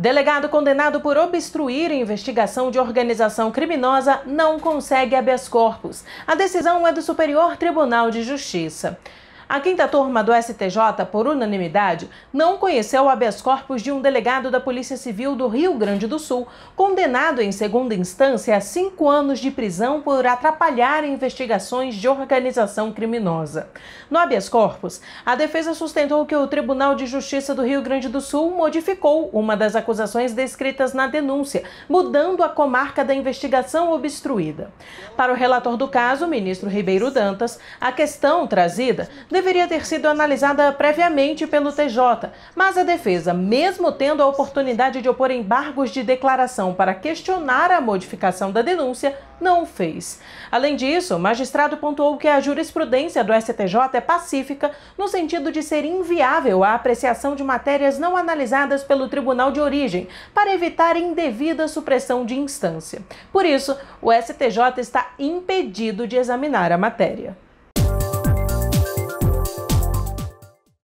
Delegado condenado por obstruir investigação de organização criminosa não consegue habeas corpus. A decisão é do Superior Tribunal de Justiça. A quinta turma do STJ, por unanimidade, não conheceu o habeas corpus de um delegado da Polícia Civil do Rio Grande do Sul, condenado em segunda instância a cinco anos de prisão por atrapalhar investigações de organização criminosa. No habeas corpus, a defesa sustentou que o Tribunal de Justiça do Rio Grande do Sul modificou uma das acusações descritas na denúncia, mudando a comarca da investigação obstruída. Para o relator do caso, o ministro Ribeiro Dantas, a questão trazida deveria ter sido analisada previamente pelo TJ, mas a defesa, mesmo tendo a oportunidade de opor embargos de declaração para questionar a modificação da denúncia, não o fez. Além disso, o magistrado pontuou que a jurisprudência do STJ é pacífica no sentido de ser inviável a apreciação de matérias não analisadas pelo tribunal de origem, para evitar indevida supressão de instância. Por isso, o STJ está impedido de examinar a matéria.